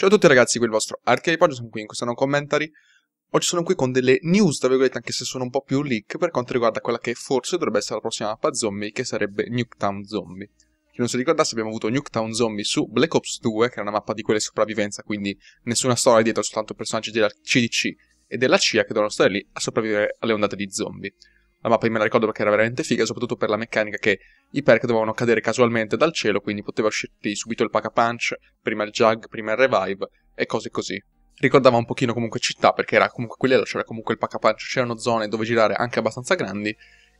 Ciao a tutti ragazzi, qui il vostro Archive oggi sono qui in questo non commentary. Oggi sono qui con delle news, tra virgolette, anche se sono un po' più leak, per quanto riguarda quella che forse dovrebbe essere la prossima mappa zombie, che sarebbe Nuketown Zombie. Chi non si ricordasse, abbiamo avuto Nuketown Zombie su Black Ops 2, che era una mappa di quelle sopravvivenza, quindi nessuna storia dietro, soltanto personaggi della CDC e della CIA che dovranno stare lì a sopravvivere alle ondate di zombie. La ah, mappa me la ricordo perché era veramente figa, soprattutto per la meccanica che i perk dovevano cadere casualmente dal cielo, quindi poteva uscirti subito il pack a punch, prima il jug, prima il revive e cose così. Ricordava un pochino comunque città, perché era comunque quella, c'era comunque il pack a punch, c'erano zone dove girare anche abbastanza grandi,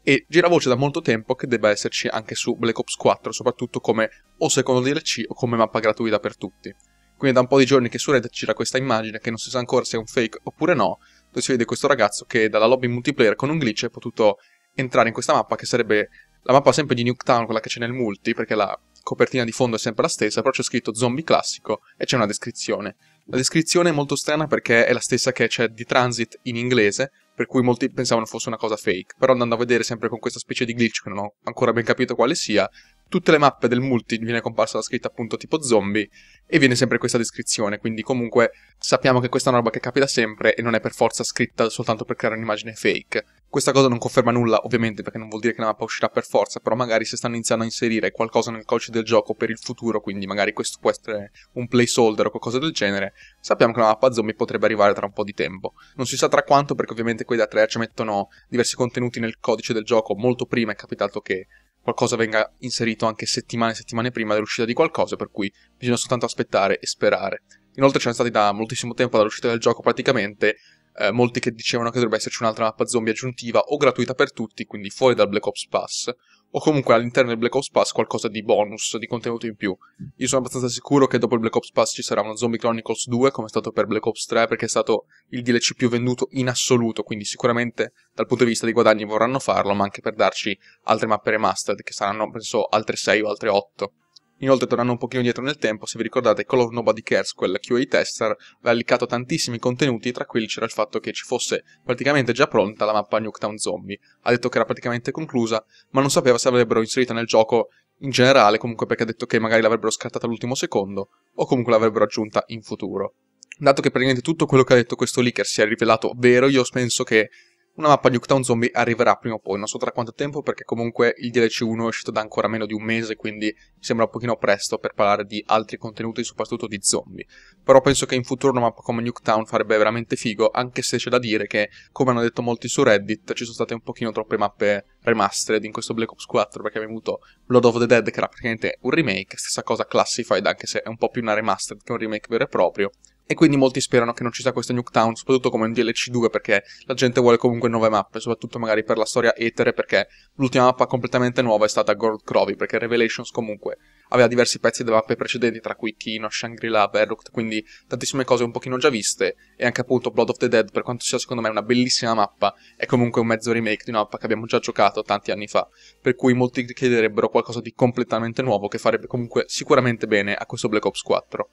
e giravoce da molto tempo che debba esserci anche su Black Ops 4, soprattutto come o secondo DLC o come mappa gratuita per tutti. Quindi è da un po' di giorni che su Reddit gira questa immagine che non si sa ancora se è un fake oppure no, dove si vede questo ragazzo che dalla lobby multiplayer con un glitch è potuto entrare in questa mappa che sarebbe la mappa sempre di Nuketown, quella che c'è nel multi, perché la copertina di fondo è sempre la stessa, però c'è scritto zombie classico e c'è una descrizione. La descrizione è molto strana perché è la stessa che c'è di Transit in inglese, per cui molti pensavano fosse una cosa fake, però andando a vedere sempre con questa specie di glitch che non ho ancora ben capito quale sia, tutte le mappe del multi viene comparsa la scritta appunto tipo zombie e viene sempre questa descrizione, quindi comunque sappiamo che questa è una roba che capita sempre e non è per forza scritta soltanto per creare un'immagine fake. Questa cosa non conferma nulla ovviamente perché non vuol dire che la mappa uscirà per forza, però magari se stanno iniziando a inserire qualcosa nel codice del gioco per il futuro, quindi magari questo può essere un placeholder o qualcosa del genere, sappiamo che la mappa zombie potrebbe arrivare tra un po' di tempo. Non si sa tra quanto perché ovviamente quei da 3 ci mettono diversi contenuti nel codice del gioco molto prima è capitato che qualcosa venga inserito anche settimane e settimane prima dell'uscita di qualcosa, per cui bisogna soltanto aspettare e sperare. Inoltre c'erano stati da moltissimo tempo dall'uscita del gioco praticamente eh, molti che dicevano che dovrebbe esserci un'altra mappa zombie aggiuntiva o gratuita per tutti, quindi fuori dal Black Ops Pass, o comunque all'interno del Black Ops Pass qualcosa di bonus, di contenuto in più. Io sono abbastanza sicuro che dopo il Black Ops Pass ci sarà una Zombie Chronicles 2, come è stato per Black Ops 3, perché è stato il DLC più venduto in assoluto, quindi sicuramente dal punto di vista dei guadagni vorranno farlo, ma anche per darci altre mappe remastered, che saranno penso altre 6 o altre 8. Inoltre, tornando un pochino indietro nel tempo, se vi ricordate, Call of Nobody Cares, quel QA tester, aveva liccato tantissimi contenuti, tra cui c'era il fatto che ci fosse praticamente già pronta la mappa Nuketown Zombie. Ha detto che era praticamente conclusa, ma non sapeva se avrebbero inserita nel gioco in generale, comunque perché ha detto che magari l'avrebbero scattata all'ultimo secondo, o comunque l'avrebbero aggiunta in futuro. Dato che praticamente tutto quello che ha detto questo leaker si è rivelato vero, io penso che una mappa di Uktown Zombie arriverà prima o poi, non so tra quanto tempo perché comunque il DLC 1 è uscito da ancora meno di un mese, quindi mi sembra un pochino presto per parlare di altri contenuti, soprattutto di zombie. Però penso che in futuro una mappa come Nuketown farebbe veramente figo, anche se c'è da dire che, come hanno detto molti su Reddit, ci sono state un pochino troppe mappe remastered in questo Black Ops 4 perché abbiamo avuto Blood of the Dead che era praticamente un remake, stessa cosa Classified anche se è un po' più una remastered che un remake vero e proprio, e quindi molti sperano che non ci sia questa Nuketown, soprattutto come un DLC2 perché la gente vuole comunque nuove mappe, soprattutto magari per la storia etere perché l'ultima mappa completamente nuova è stata Gold Crovey perché Revelations comunque aveva diversi pezzi delle mappe precedenti tra cui Kino, Shangri-La, Verrucht, quindi tantissime cose un pochino già viste e anche appunto Blood of the Dead per quanto sia secondo me una bellissima mappa è comunque un mezzo remake di una mappa che abbiamo già giocato tanti anni fa, per cui molti chiederebbero qualcosa di completamente nuovo che farebbe comunque sicuramente bene a questo Black Ops 4.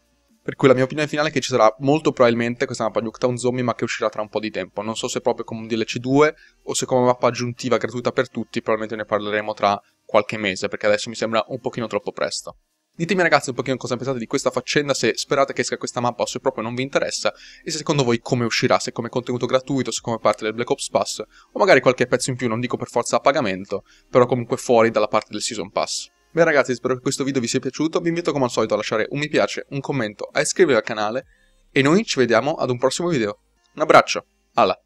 Per cui la mia opinione finale è che ci sarà molto probabilmente questa mappa Nuketown Zombie, ma che uscirà tra un po' di tempo. Non so se proprio come un DLC 2 o se come mappa aggiuntiva gratuita per tutti, probabilmente ne parleremo tra qualche mese, perché adesso mi sembra un pochino troppo presto. Ditemi ragazzi un pochino cosa pensate di questa faccenda, se sperate che esca questa mappa o se proprio non vi interessa, e se secondo voi come uscirà, se come contenuto gratuito, se come parte del Black Ops Pass, o magari qualche pezzo in più, non dico per forza a pagamento, però comunque fuori dalla parte del Season Pass. Beh ragazzi, spero che questo video vi sia piaciuto, vi invito come al solito a lasciare un mi piace, un commento, a iscrivervi al canale e noi ci vediamo ad un prossimo video. Un abbraccio, alla!